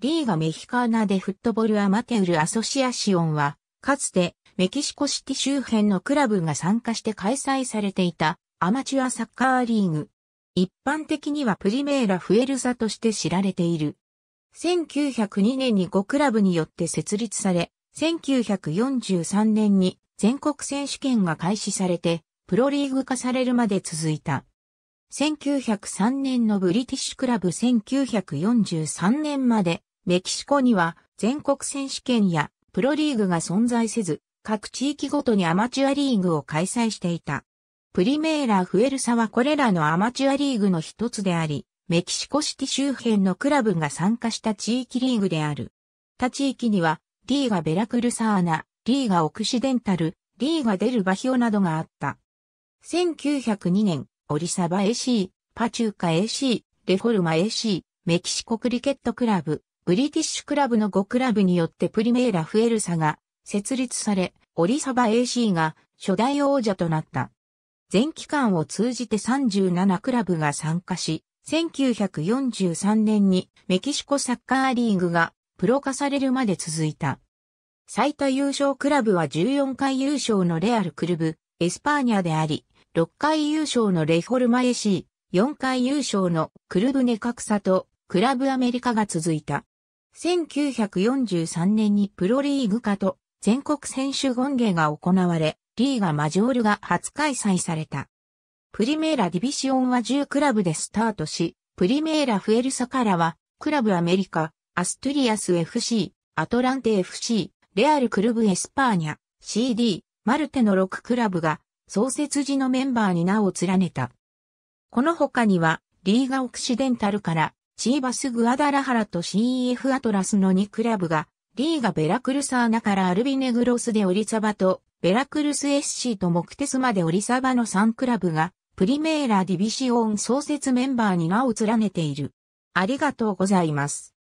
リーガメヒカーナでフットボルアマテウルアソシアシオンは、かつてメキシコシティ周辺のクラブが参加して開催されていたアマチュアサッカーリーグ。一般的にはプリメーラ・フエルザとして知られている。1902年に5クラブによって設立され、1943年に全国選手権が開始されて、プロリーグ化されるまで続いた。1903年のブリティッシュクラブ1943年までメキシコには全国選手権やプロリーグが存在せず、各地域ごとにアマチュアリーグを開催していた。プリメーラ・フエルサはこれらのアマチュアリーグの一つであり、メキシコシティ周辺のクラブが参加した地域リーグである。他地域には、リーガ・ベラクルサーナ、リーガ・オクシデンタル、リーガ・デル・バヒオなどがあった。1902年、オリサバ AC、パチューカ AC、レフォルマ AC、メキシコクリケットクラブ、ブリティッシュクラブの5クラブによってプリメーラ・フエルサが設立され、オリサバ AC が初代王者となった。全期間を通じて37クラブが参加し、1943年にメキシコサッカーリーグがプロ化されるまで続いた。最多優勝クラブは14回優勝のレアルクルブ、エスパーニャであり、6回優勝のレフォルマエシー、4回優勝のクルブネカクサとクラブアメリカが続いた。1943年にプロリーグ化と全国選手権芸が行われ、リーガマジョールが初開催された。プリメーラディビシオンは10クラブでスタートし、プリメーラフエルサからは、クラブアメリカ、アストゥリアス FC、アトランテ FC、レアルクルブエスパーニャ、CD、マルテの6クラブが創設時のメンバーに名を連ねた。この他には、リーガオクシデンタルからチーバス・グアダラハラと CF e アトラスの2クラブが、リーガ・ベラクルサーナからアルビネグロスでオリサバと、ベラクルス SC とモクテスまでオリサバの3クラブが、プリメーラ・ディビシオン創設メンバーに名を連ねている。ありがとうございます。